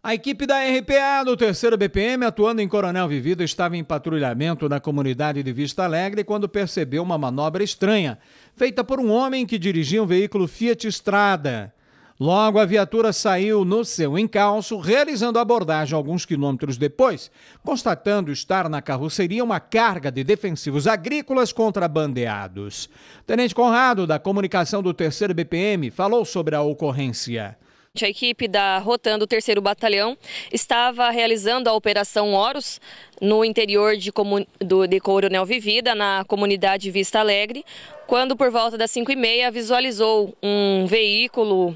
A equipe da RPA do 3 BPM, atuando em Coronel Vivido, estava em patrulhamento na comunidade de Vista Alegre quando percebeu uma manobra estranha, feita por um homem que dirigia um veículo Fiat Strada. Logo, a viatura saiu no seu encalço, realizando a abordagem alguns quilômetros depois, constatando estar na carroceria uma carga de defensivos agrícolas contrabandeados. Tenente Conrado, da comunicação do 3 BPM, falou sobre a ocorrência. A equipe da Rotando Terceiro Batalhão estava realizando a Operação Horus no interior de, comun... do... de Coronel Vivida, na comunidade Vista Alegre, quando por volta das 5h30 visualizou um veículo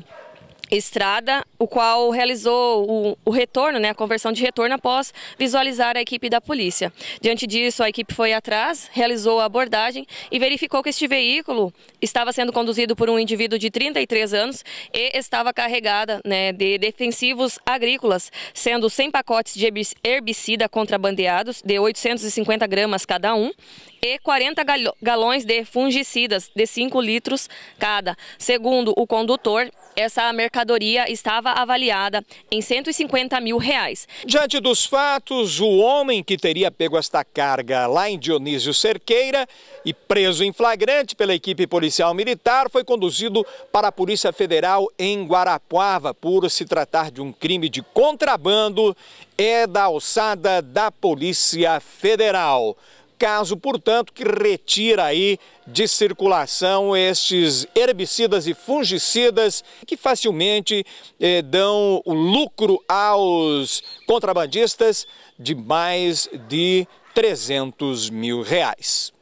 Estrada, o qual realizou o, o, retorno, né, a conversão de retorno após visualizar a equipe da polícia. Diante disso, a equipe foi atrás, realizou a abordagem e verificou que este veículo estava sendo conduzido por um indivíduo de 33 anos e estava carregada né, de defensivos agrícolas, sendo 100 pacotes de herbicida contrabandeados de 850 gramas cada um e 40 galões de fungicidas de 5 litros cada. Segundo o condutor, essa mercadoria mercadoria estava avaliada em 150 mil reais. Diante dos fatos, o homem que teria pego esta carga lá em Dionísio Cerqueira e preso em flagrante pela equipe policial militar foi conduzido para a Polícia Federal em Guarapuava por se tratar de um crime de contrabando é da alçada da Polícia Federal caso, portanto, que retira aí de circulação estes herbicidas e fungicidas que facilmente eh, dão o lucro aos contrabandistas de mais de 300 mil reais.